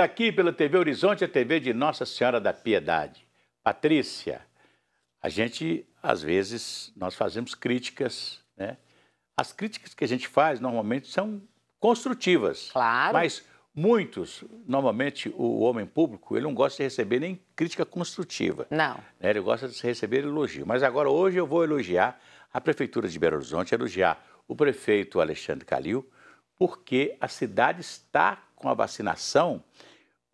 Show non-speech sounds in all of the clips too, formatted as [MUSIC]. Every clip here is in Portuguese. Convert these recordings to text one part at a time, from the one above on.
aqui pela TV Horizonte, a TV de Nossa Senhora da Piedade. Patrícia, a gente, às vezes, nós fazemos críticas, né? As críticas que a gente faz, normalmente, são construtivas. Claro. Mas muitos, normalmente, o homem público, ele não gosta de receber nem crítica construtiva. Não. Né? Ele gosta de receber elogio. Mas agora, hoje, eu vou elogiar a Prefeitura de Belo Horizonte, elogiar o prefeito Alexandre Calil, porque a cidade está com a vacinação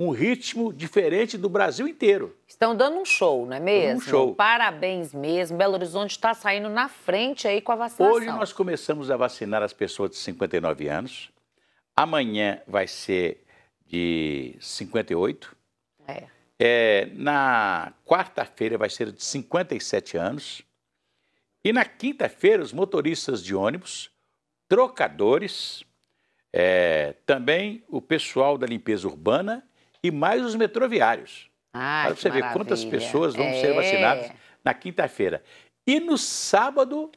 um ritmo diferente do Brasil inteiro. Estão dando um show, não é mesmo? Um show. Parabéns mesmo. Belo Horizonte está saindo na frente aí com a vacinação. Hoje nós começamos a vacinar as pessoas de 59 anos. Amanhã vai ser de 58. É. é na quarta-feira vai ser de 57 anos. E na quinta-feira, os motoristas de ônibus, trocadores, é, também o pessoal da limpeza urbana e mais os metroviários. Ah, Para você ver quantas pessoas vão é. ser vacinadas na quinta-feira. E no sábado,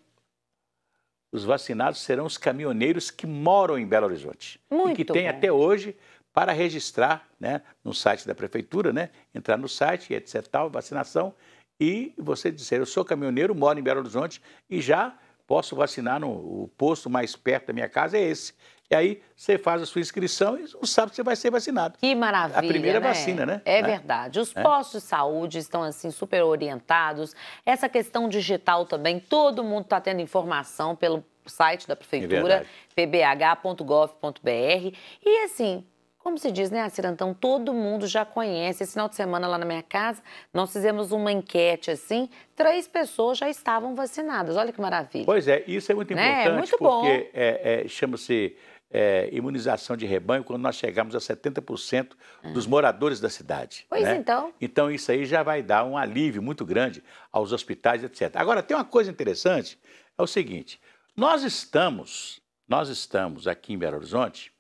os vacinados serão os caminhoneiros que moram em Belo Horizonte. Muito e que tem até hoje para registrar né, no site da prefeitura, né, entrar no site, etc, tal, vacinação, e você dizer, eu sou caminhoneiro, moro em Belo Horizonte e já posso vacinar no o posto mais perto da minha casa, é esse. E aí você faz a sua inscrição e não sabe se vai ser vacinado. Que maravilha. A primeira né? vacina, né? É né? verdade. Os é. postos de saúde estão assim super orientados. Essa questão digital também, todo mundo está tendo informação pelo site da é prefeitura, é pbh.gov.br. E assim, como se diz, né, Cirantão? Todo mundo já conhece. Esse final de semana lá na minha casa, nós fizemos uma enquete assim, três pessoas já estavam vacinadas. Olha que maravilha. Pois é, isso é muito importante. Né? É muito porque bom. É, é, chama-se é, imunização de rebanho quando nós chegarmos a 70% ah. dos moradores da cidade. Pois né? então. Então, isso aí já vai dar um alívio muito grande aos hospitais, etc. Agora, tem uma coisa interessante, é o seguinte, nós estamos, nós estamos aqui em Belo Horizonte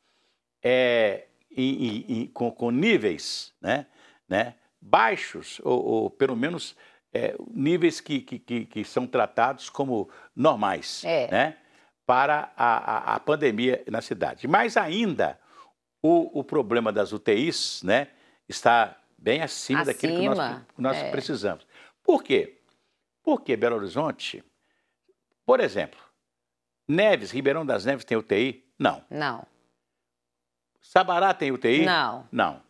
é, em, em, em, com, com, níveis né, né, baixos, ou, ou pelo menos é, níveis que, que, que, que, são tratados como normais, é. né? para a, a, a pandemia na cidade. Mas ainda o, o problema das UTIs né, está bem acima, acima daquilo que nós, nós é. precisamos. Por quê? Porque Belo Horizonte, por exemplo, Neves, Ribeirão das Neves tem UTI? Não. Não. Sabará tem UTI? Não. Não.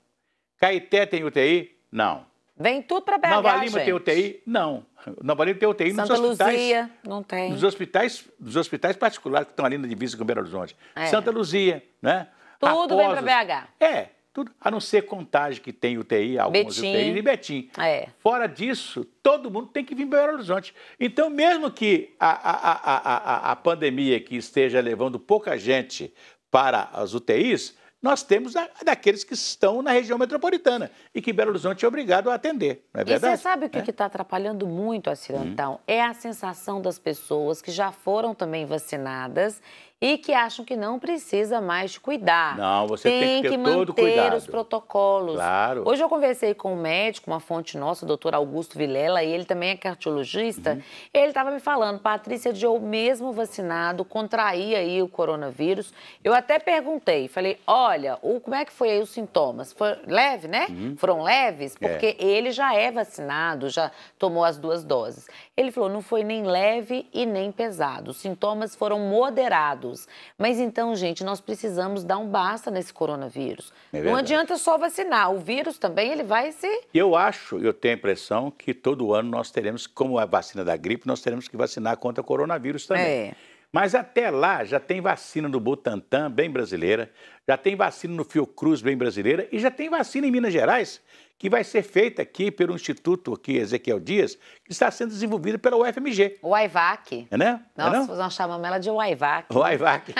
Caeté tem UTI? Não. Vem tudo para BH, Nova Lima gente. tem UTI? Não. Nova Lima tem UTI Santa nos hospitais. Luzia, não tem. Nos hospitais, nos hospitais particulares que estão ali na divisa com Belo Horizonte. É. Santa Luzia, né? Tudo Raposas. vem para BH. É, tudo. A não ser contagem que tem UTI, alguns Betim. UTIs e Betim. É. Fora disso, todo mundo tem que vir para Belo Horizonte. Então, mesmo que a, a, a, a, a pandemia que esteja levando pouca gente para as UTIs, nós temos da, daqueles que estão na região metropolitana e que Belo Horizonte é obrigado a atender, não é verdade? E você sabe o que é? está atrapalhando muito, a Hum. É a sensação das pessoas que já foram também vacinadas e que acham que não precisa mais cuidar. Não, você tem, tem que, que manter os protocolos. Claro. Hoje eu conversei com um médico, uma fonte nossa, o doutor Augusto Vilela, e ele também é cardiologista. Uhum. Ele estava me falando, Patrícia, de eu mesmo vacinado, contraí aí o coronavírus. Eu até perguntei, falei, olha, o, como é que foi aí os sintomas? Foi leve, né? Uhum. Foram leves? É. Porque é. ele já é vacinado, já tomou as duas doses. Ele falou, não foi nem leve e nem pesado. Os sintomas foram moderados. Mas então, gente, nós precisamos dar um basta nesse coronavírus. É não adianta só vacinar, o vírus também ele vai se... Eu acho, eu tenho a impressão que todo ano nós teremos, como a vacina da gripe, nós teremos que vacinar contra o coronavírus também. É. Mas até lá já tem vacina no Butantan, bem brasileira, já tem vacina no Fiocruz, bem brasileira, e já tem vacina em Minas Gerais, que vai ser feita aqui pelo Instituto aqui, Ezequiel Dias, que está sendo desenvolvido pela UFMG. O AIVAC. É, né? Nossa, é, nós chamamos ela de UAIVAC. UAIVAC.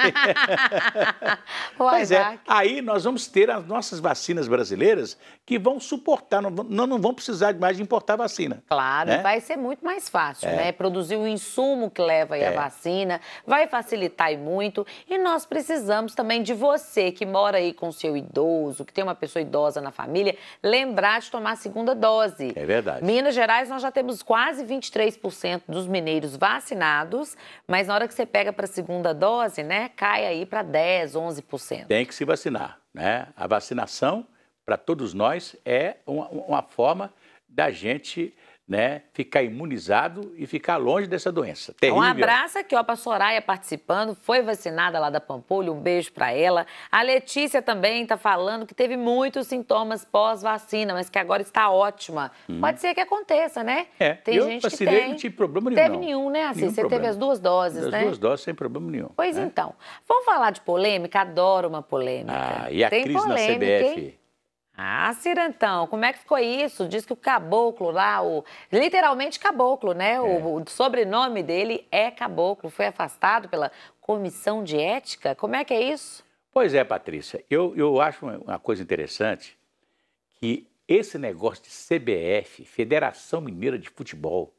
[LAUGHS] [LAUGHS] pois é, aí nós vamos ter as nossas vacinas brasileiras que vão suportar, não, não vão precisar mais de importar vacina. Claro, né? vai ser muito mais fácil, é. né? Produzir o insumo que leva aí é. a vacina, vai facilitar muito. E nós precisamos também de você que mora aí com seu idoso, que tem uma pessoa idosa na família, lembrar idade tomar a segunda dose. É verdade. Minas Gerais, nós já temos quase 23% dos mineiros vacinados, mas na hora que você pega para a segunda dose, né, cai aí para 10, 11%. Tem que se vacinar, né? A vacinação, para todos nós, é uma, uma forma da gente né, ficar imunizado e ficar longe dessa doença. Terrível. Então, um abraço aqui ó, para a Soraya participando, foi vacinada lá da Pampulha, um beijo para ela. A Letícia também está falando que teve muitos sintomas pós-vacina, mas que agora está ótima. Hum. Pode ser que aconteça, né? É, tem eu gente vacinei, que tem. não tive problema nenhum. Teve nenhum, né, Nenhum você problema. teve as duas doses, as né? As duas doses sem problema nenhum. Pois né? então. Vamos falar de polêmica? Adoro uma polêmica. Ah, e a tem crise polêmica, na CBF? Hein? Ah, Cirantão, como é que ficou isso? Diz que o caboclo lá, o literalmente caboclo, né? É. O, o, sobrenome dele é caboclo, foi afastado pela comissão de ética. Como é que é isso? Pois é, Patrícia, eu, eu acho uma coisa interessante que esse negócio de CBF, Federação Mineira de Futebol,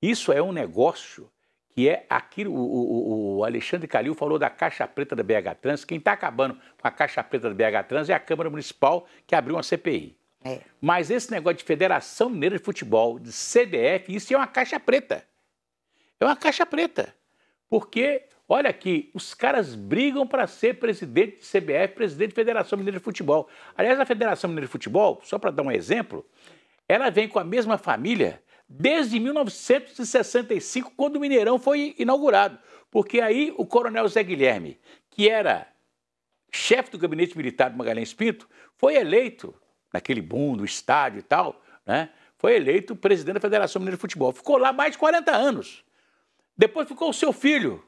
isso é um negócio que é aquilo. O, o, o Alexandre Calil falou da Caixa Preta da BH Trans. Quem está acabando com a Caixa Preta da BH Trans é a Câmara Municipal, que abriu uma CPI. É. Mas esse negócio de Federação Mineira de Futebol, de CBF, isso é uma caixa preta. É uma caixa preta. Porque, olha aqui, os caras brigam para ser presidente de CBF, presidente de Federação Mineira de Futebol. Aliás, a Federação Mineira de Futebol, só para dar um exemplo, ela vem com a mesma família desde 1965, quando o Mineirão foi inaugurado. Porque aí o coronel Zé Guilherme, que era chefe do gabinete militar do Magalhães Pinto, foi eleito, naquele boom do estádio e tal, né? foi eleito presidente da Federação Mineira de Futebol. Ficou lá mais de 40 anos. Depois ficou o seu filho.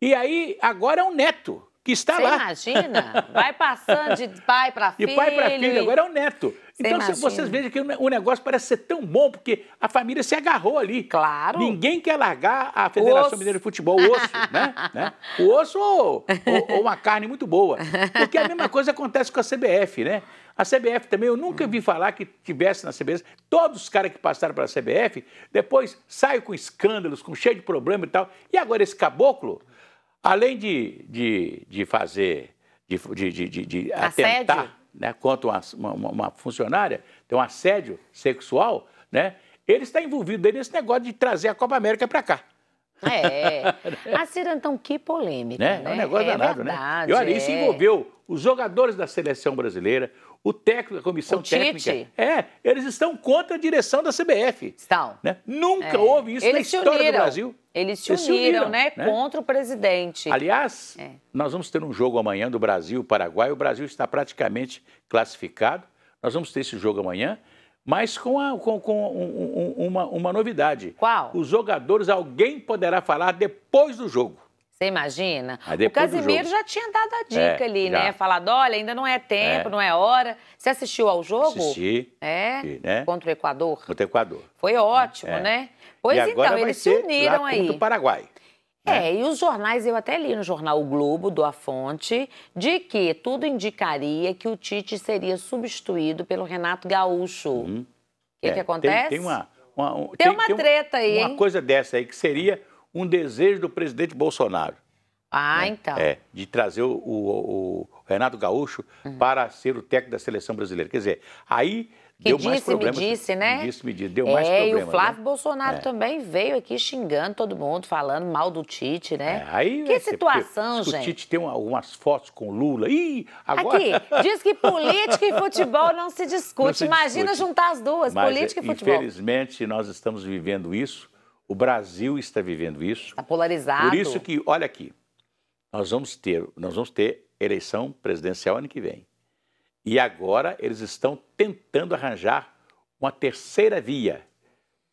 E aí, agora é um neto que está lá. imagina? Vai passando de pai para [LAUGHS] filho. De pai para filho, agora é o neto. então imagina. vocês vejam que o negócio parece ser tão bom, porque a família se agarrou ali. Claro. Ninguém quer largar a Federação Mineira de Futebol, o osso, né? [LAUGHS] né? O osso ou, ou, uma carne muito boa. Porque a mesma coisa acontece com a CBF, né? A CBF também, eu nunca vi falar que tivesse na CBF. Todos os caras que passaram pela CBF, depois saem com escândalos, com cheio de problema e tal. E agora esse caboclo, Além de, de, de fazer, de, de, de, de atentar né, contra uma, uma, uma funcionária, tem um assédio sexual, né? Ele está envolvido nesse negócio de trazer a Copa América para cá. É. A [LAUGHS] né? ah, Cira, então, que polêmica. Né? né? É um né? negócio é danado, verdade, né? E olha, é. isso envolveu os jogadores da seleção brasileira, o técnico da comissão o técnica. Tite. É, eles estão contra a direção da CBF. Estão. Né? Nunca é. houve isso eles na história uniram. do Brasil. Eles se eles uniram, se uniram né? né? Contra o presidente. Aliás, é. nós vamos ter um jogo amanhã do Brasil Paraguai. O Brasil está praticamente classificado. Nós vamos ter esse jogo amanhã mas com, a, com, com um, um, uma, uma novidade. Qual? Os jogadores, alguém poderá falar depois do jogo. Você imagina? O Casimiro já tinha dado a dica é, ali, já. né? Falado, olha, ainda não é tempo, é. não é hora. Você assistiu ao jogo? Assisti. É? né? Contra o Equador? Contra o Equador. Foi ótimo, é. né? Pois e então, eles se uniram lá aí. Contra o Paraguai. Né? É, e os jornais, eu até li no jornal O Globo, do A Fonte, de que tudo indicaria que o Tite seria substituído pelo Renato Gaúcho. O hum. que, que acontece? É, tem, tem uma, uma um, tem, tem uma treta tem um, aí, Uma hein? coisa dessa aí que seria um desejo do presidente Bolsonaro. Ah, né? então. É, de trazer o, o, o Renato Gaúcho uhum. para ser o técnico da seleção brasileira. Quer dizer, aí que deu disse, mais problemas. Me disse, né? disse, me disse, deu é, mais problemas. E o né? Flávio né? Bolsonaro é. também veio aqui xingando todo mundo, falando mal do Tite, né? É, aí, que situação, porque, gente. O Tite tem algumas fotos com Lula. Ih, agora... Aqui, diz que política e futebol não se [LAUGHS] discute. Não se Imagina discute. juntar as duas, Mas, política e futebol. Infelizmente, nós estamos vivendo isso. O Brasil está vivendo isso. Está polarizado. Por isso que, olha aqui, nós vamos ter, nós vamos ter eleição presidencial ano que vem. E agora eles estão tentando arranjar uma terceira via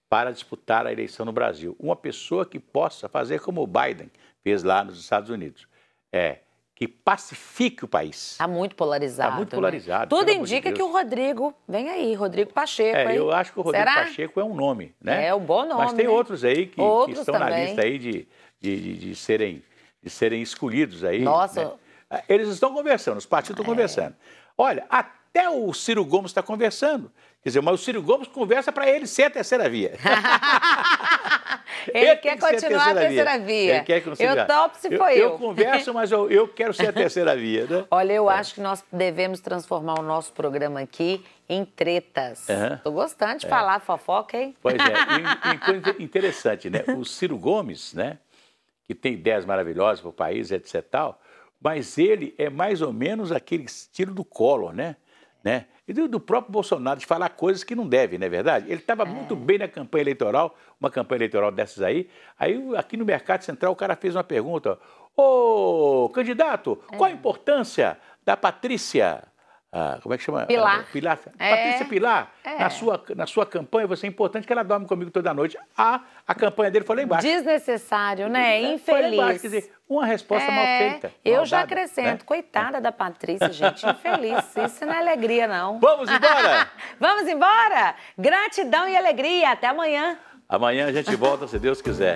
para disputar a eleição no Brasil. Uma pessoa que possa fazer como o Biden fez lá nos Estados Unidos. É, que pacifique o país. Está muito polarizado. Está muito né? polarizado. Tudo indica de que o Rodrigo, vem aí, Rodrigo Pacheco. É, aí. eu acho que o Rodrigo Será? Pacheco é um nome, né? É, um bom nome. Mas tem né? outros aí que, outros que estão também. na lista aí de, de, de, de, serem, de serem escolhidos aí. Nossa. Né? É, eles estão conversando, os partidos estão é. conversando. Olha, até o Ciro Gomes está conversando. Quer dizer, mas o Ciro Gomes conversa para ele ser a terceira via. [LAUGHS] ele, ele, quer que continuar a terceira, terceira via. via. Ele quer continuar. Eu topo se foi eu. Eu, eu converso, mas eu, eu quero ser a [LAUGHS] terceira via. Né? Olha, eu é. acho que nós devemos transformar o nosso programa aqui em tretas. Estou uhum. gostando de é. falar fofoca, hein? Pois é. E, [LAUGHS] e interessante, né? O Ciro Gomes, né? Que tem ideias maravilhosas para o país, etc. Tal, mas ele é mais ou menos aquele estilo do Collor, né? né? E do, próprio Bolsonaro de falar coisas que não deve, não é verdade? Ele estava é. muito bem na campanha eleitoral, uma campanha eleitoral dessas aí. Aí aqui no Mercado Central o cara fez uma pergunta: Ô candidato, é. qual a é. importância da Patrícia? Ah, como é que chama? Pilar. É, Pilar. É. Patrícia Pilar, é. na, sua, na sua campanha, você é importante que ela dorme comigo toda noite. A, a campanha dele foi lá embaixo. Desnecessário, né? Infeliz. Embaixo, quer dizer, uma resposta mal é, feita. Eu já acrescento. Né? Coitada da Patrícia, gente. Infeliz. [LAUGHS] Isso não é alegria, não. Vamos embora? [LAUGHS] Vamos embora? Gratidão e alegria. Até amanhã. Amanhã a gente volta, se Deus quiser.